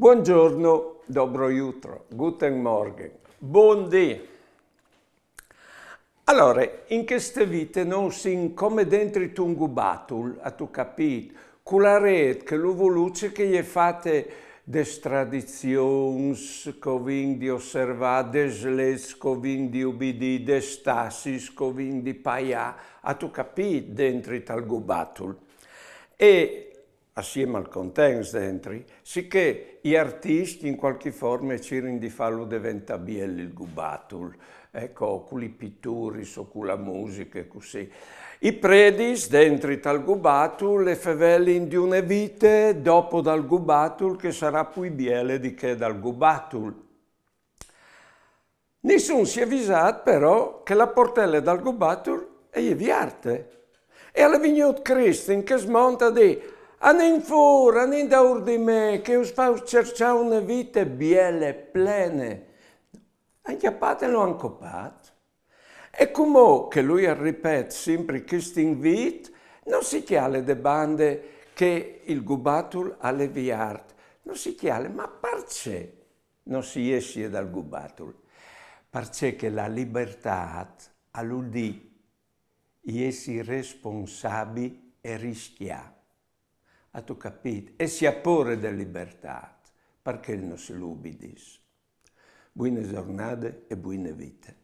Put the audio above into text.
Buongiorno, dobro jutro, guten morgen, buon dì. Allora, in queste vite non si income dentro un gubatul, a tu capit, cularet che l'uvoluce che gli fate d'estradizions, covin di osservà, desles, covin di ubbidì, d'estasis, covin di paia, a tu capito dentro tal gubatul. E assieme al contens dentro, sicché gli artisti in qualche forma cirin di farlo diventare bielli il gubatul, ecco, culi pitturi, so cula musica e così. I predis dentro tal gubatul e fevelin di una vite dopo dal gubatul che sarà poi biele di che dal gubatul. Nessun si è avvisato però che la portella dal gubatul è viarte. E alla vignot in che smonta di Anin fur, anin daur di me, che us fa cercare una vita biele, plene. Anchiappate lo han copat. E come che lui ripete sempre questo invit, non si chiale de bande che il gubatul alle viart, non si chiale, ma perché non si esce dal gubatul? Perché che la libertà all'udì, essi responsabili e rischiati a Ato capito? E si apporre della libertà, perché non si l'ubidis. Buone giornate e buone vite.